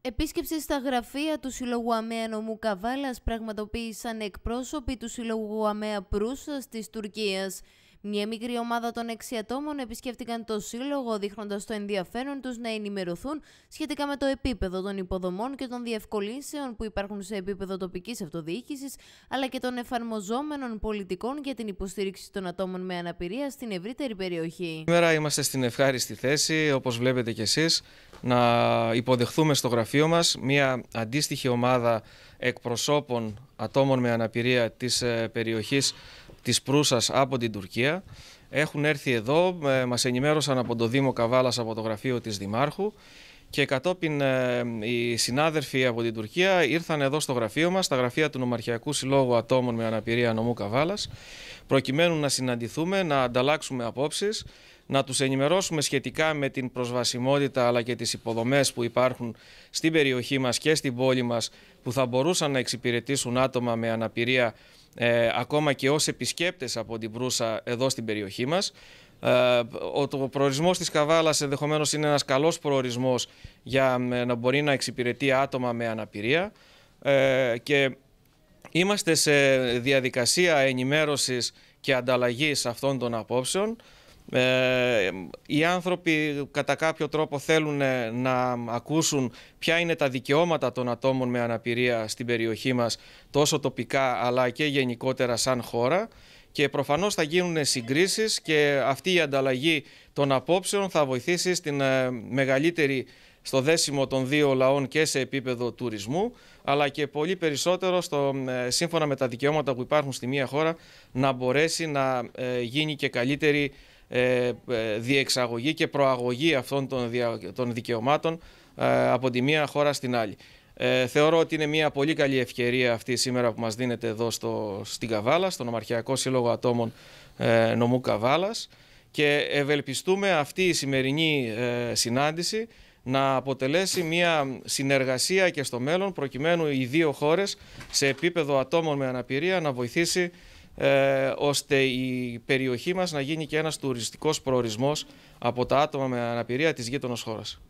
Επίσκεψη στα γραφεία του Συλλογού Αμαία Νομού Καβάλας πραγματοποίησαν εκπρόσωποι του Συλλογού Αμαία Προύσας της Τουρκίας. Μια μικρή ομάδα των 6 ατόμων επισκέφτηκαν το Σύλλογο, δείχνοντας το ενδιαφέρον τους να ενημερωθούν σχετικά με το επίπεδο των υποδομών και των διευκολύνσεων που υπάρχουν σε επίπεδο τοπικής αυτοδιοίκησης, αλλά και των εφαρμοζόμενων πολιτικών για την υποστήριξη των ατόμων με αναπηρία στην ευρύτερη περιοχή. Σήμερα είμαστε στην ευχάριστη θέση, όπως βλέπετε κι εσείς, να υποδεχθούμε στο γραφείο μας μια αντίστοιχη ομάδα εκπροσώπων ατόμων με αναπηρία της ε, περιοχής της Προύσας από την Τουρκία. Έχουν έρθει εδώ, ε, μας ενημέρωσαν από το Δήμο Καβάλας από το γραφείο της Δημάρχου και κατόπιν ε, οι συνάδελφοι από την Τουρκία ήρθαν εδώ στο γραφείο μας, στα γραφεία του Νομαρχιακού Συλλόγου Ατόμων με Αναπηρία Νομού Καβάλας, προκειμένου να συναντηθούμε, να ανταλλάξουμε απόψεις, να τους ενημερώσουμε σχετικά με την προσβασιμότητα αλλά και τις υποδομές που υπάρχουν στην περιοχή μας και στην πόλη μας που θα μπορούσαν να εξυπηρετήσουν άτομα με αναπηρία ε, ακόμα και ως επισκέπτες από την Προύσα εδώ στην περιοχή μας. Ε, ο προορισμός της καβάλας ενδεχομένως είναι ένας καλός προορισμός για να μπορεί να εξυπηρετεί άτομα με αναπηρία ε, και είμαστε σε διαδικασία ενημέρωσης και ανταλλαγής αυτών των απόψεων. Ε, οι άνθρωποι κατά κάποιο τρόπο θέλουν ε, να ακούσουν ποια είναι τα δικαιώματα των ατόμων με αναπηρία στην περιοχή μας τόσο τοπικά αλλά και γενικότερα σαν χώρα και προφανώς θα γίνουν συγκρίσεις και αυτή η ανταλλαγή των απόψεων θα βοηθήσει στην ε, μεγαλύτερη στο δέσιμο των δύο λαών και σε επίπεδο τουρισμού, αλλά και πολύ περισσότερο στο, ε, σύμφωνα με τα δικαιώματα που υπάρχουν στη μία χώρα να μπορέσει να ε, γίνει και καλύτερη διεξαγωγή και προαγωγή αυτών των δικαιωμάτων από τη μία χώρα στην άλλη. Ε, θεωρώ ότι είναι μια πολύ καλή ευκαιρία αυτή σήμερα που μας δίνεται εδώ στο, στην Καβάλα, στον Ομαρχιακό Σύλλογο Ατόμων ε, Νομού Καβάλας και ευελπιστούμε αυτή η σημερινή ε, συνάντηση να αποτελέσει μια συνεργασία και στο μέλλον προκειμένου οι δύο χώρες σε επίπεδο ατόμων με αναπηρία να βοηθήσει ε, ώστε η περιοχή μας να γίνει και ένας τουριστικός προορισμός από τα άτομα με αναπηρία της γείτονος χώρας.